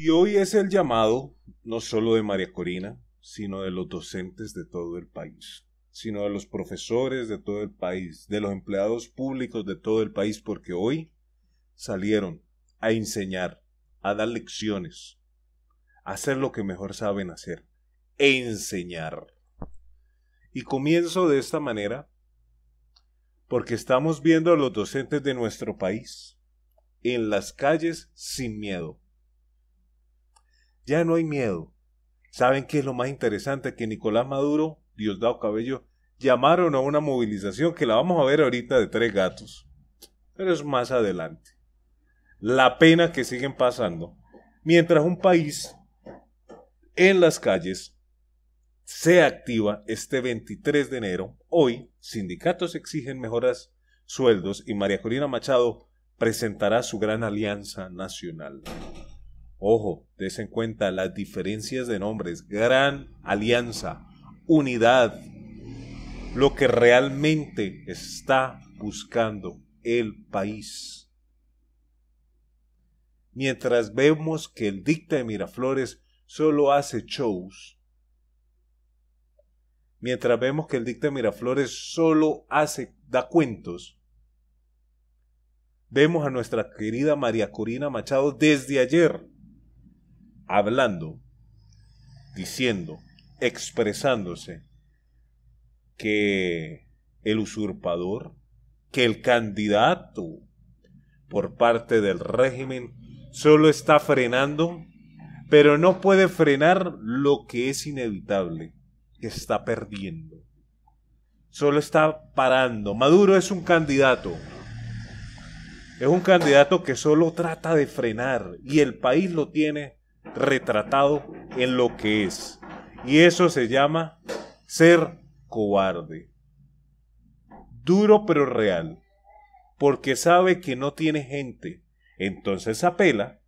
Y hoy es el llamado, no solo de María Corina, sino de los docentes de todo el país, sino de los profesores de todo el país, de los empleados públicos de todo el país, porque hoy salieron a enseñar, a dar lecciones, a hacer lo que mejor saben hacer, enseñar. Y comienzo de esta manera porque estamos viendo a los docentes de nuestro país en las calles sin miedo, ya no hay miedo. ¿Saben qué es lo más interesante? Que Nicolás Maduro, Diosdado Cabello, llamaron a una movilización que la vamos a ver ahorita de tres gatos. Pero es más adelante. La pena que siguen pasando. Mientras un país en las calles se activa este 23 de enero. Hoy, sindicatos exigen mejoras, sueldos y María Corina Machado presentará su gran alianza nacional. Ojo, des en cuenta las diferencias de nombres, gran alianza, unidad, lo que realmente está buscando el país. Mientras vemos que el dicta de Miraflores solo hace shows, mientras vemos que el dicta de Miraflores solo hace, da cuentos, vemos a nuestra querida María Corina Machado desde ayer hablando, diciendo, expresándose que el usurpador, que el candidato por parte del régimen solo está frenando, pero no puede frenar lo que es inevitable, que está perdiendo. Solo está parando. Maduro es un candidato. Es un candidato que solo trata de frenar y el país lo tiene retratado en lo que es. Y eso se llama ser cobarde. Duro pero real, porque sabe que no tiene gente. Entonces apela,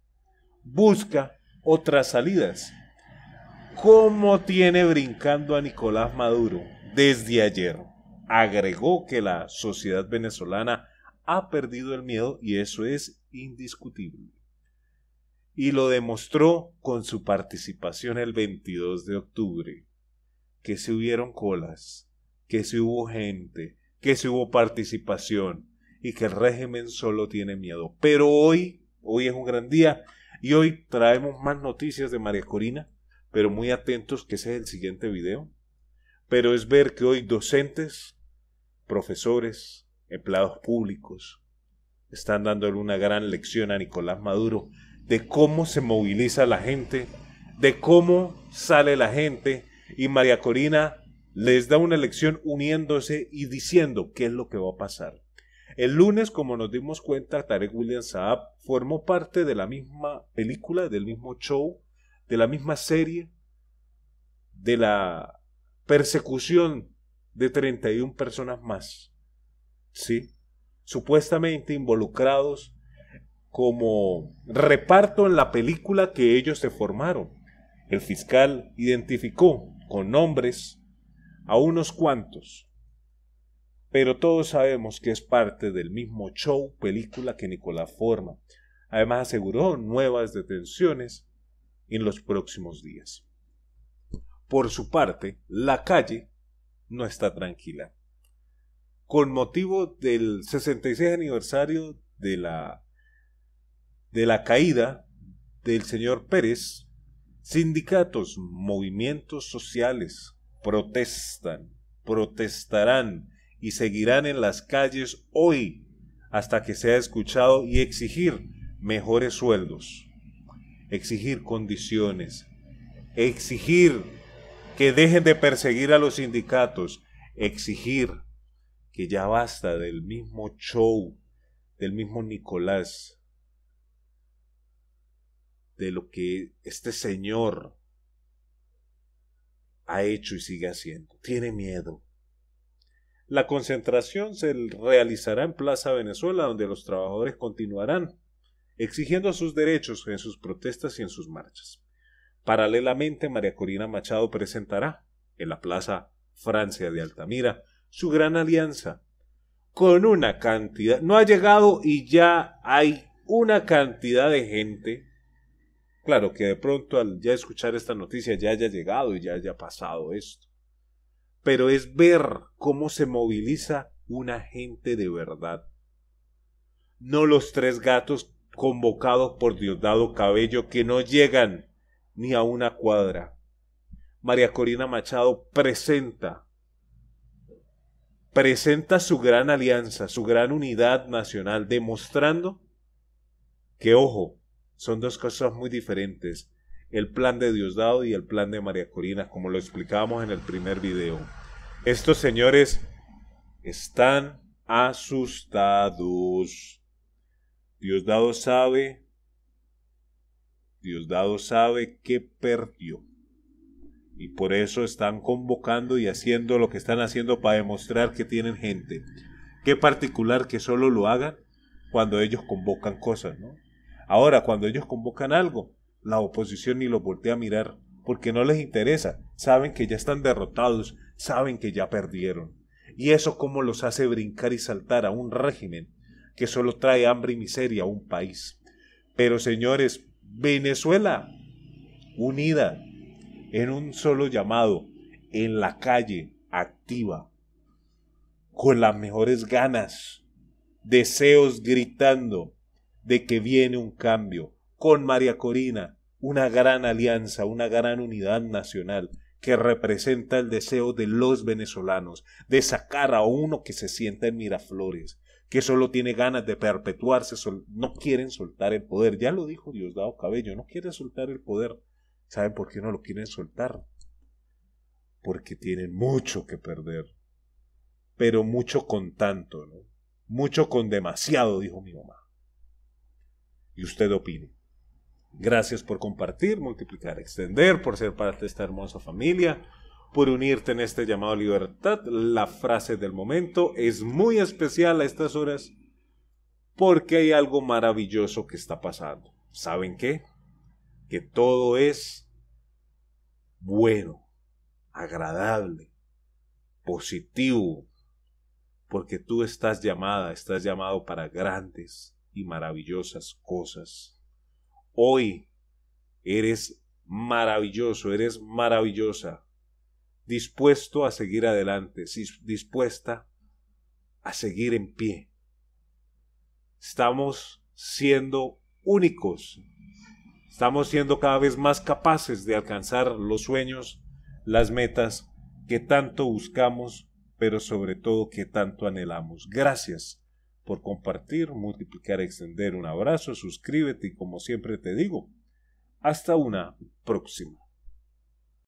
busca otras salidas. ¿Cómo tiene brincando a Nicolás Maduro desde ayer? Agregó que la sociedad venezolana ha perdido el miedo y eso es indiscutible y lo demostró con su participación el 22 de octubre. Que se hubieron colas, que se hubo gente, que se hubo participación y que el régimen solo tiene miedo. Pero hoy, hoy es un gran día y hoy traemos más noticias de María Corina, pero muy atentos que ese es el siguiente video. Pero es ver que hoy docentes, profesores, empleados públicos, están dándole una gran lección a Nicolás Maduro de cómo se moviliza la gente, de cómo sale la gente y María Corina les da una lección uniéndose y diciendo qué es lo que va a pasar. El lunes, como nos dimos cuenta, Tarek William Saab formó parte de la misma película, del mismo show, de la misma serie, de la persecución de 31 personas más. ¿Sí? Supuestamente involucrados como reparto en la película que ellos se formaron. El fiscal identificó con nombres a unos cuantos, pero todos sabemos que es parte del mismo show, película que Nicolás forma. Además aseguró nuevas detenciones en los próximos días. Por su parte, la calle no está tranquila. Con motivo del 66 aniversario de la de la caída del señor Pérez, sindicatos, movimientos sociales protestan, protestarán y seguirán en las calles hoy hasta que sea escuchado y exigir mejores sueldos, exigir condiciones, exigir que dejen de perseguir a los sindicatos, exigir que ya basta del mismo show, del mismo Nicolás, de lo que este señor ha hecho y sigue haciendo. Tiene miedo. La concentración se realizará en Plaza Venezuela, donde los trabajadores continuarán exigiendo sus derechos en sus protestas y en sus marchas. Paralelamente, María Corina Machado presentará en la Plaza Francia de Altamira su gran alianza con una cantidad, no ha llegado y ya hay una cantidad de gente Claro que de pronto al ya escuchar esta noticia ya haya llegado y ya haya pasado esto. Pero es ver cómo se moviliza una gente de verdad. No los tres gatos convocados por Diosdado Cabello que no llegan ni a una cuadra. María Corina Machado presenta presenta su gran alianza, su gran unidad nacional, demostrando que, ojo, son dos cosas muy diferentes. El plan de Diosdado y el plan de María Corina, como lo explicábamos en el primer video. Estos señores están asustados. Diosdado sabe, Diosdado sabe que perdió. Y por eso están convocando y haciendo lo que están haciendo para demostrar que tienen gente. Qué particular que solo lo hagan cuando ellos convocan cosas, ¿no? Ahora, cuando ellos convocan algo, la oposición ni los voltea a mirar, porque no les interesa, saben que ya están derrotados, saben que ya perdieron. Y eso como los hace brincar y saltar a un régimen que solo trae hambre y miseria a un país. Pero señores, Venezuela, unida, en un solo llamado, en la calle, activa, con las mejores ganas, deseos gritando, de que viene un cambio con María Corina, una gran alianza, una gran unidad nacional que representa el deseo de los venezolanos de sacar a uno que se sienta en Miraflores, que solo tiene ganas de perpetuarse, no quieren soltar el poder. Ya lo dijo Diosdado Cabello, no quieren soltar el poder. ¿Saben por qué no lo quieren soltar? Porque tienen mucho que perder, pero mucho con tanto, ¿no? Mucho con demasiado, dijo mi mamá y usted opine. Gracias por compartir, multiplicar, extender, por ser parte de esta hermosa familia, por unirte en este llamado a libertad. La frase del momento es muy especial a estas horas porque hay algo maravilloso que está pasando. ¿Saben qué? Que todo es bueno, agradable, positivo, porque tú estás llamada, estás llamado para grandes maravillosas cosas. Hoy eres maravilloso, eres maravillosa, dispuesto a seguir adelante, dispuesta a seguir en pie. Estamos siendo únicos, estamos siendo cada vez más capaces de alcanzar los sueños, las metas que tanto buscamos, pero sobre todo que tanto anhelamos. Gracias por compartir, multiplicar, extender. Un abrazo, suscríbete y como siempre te digo, hasta una próxima.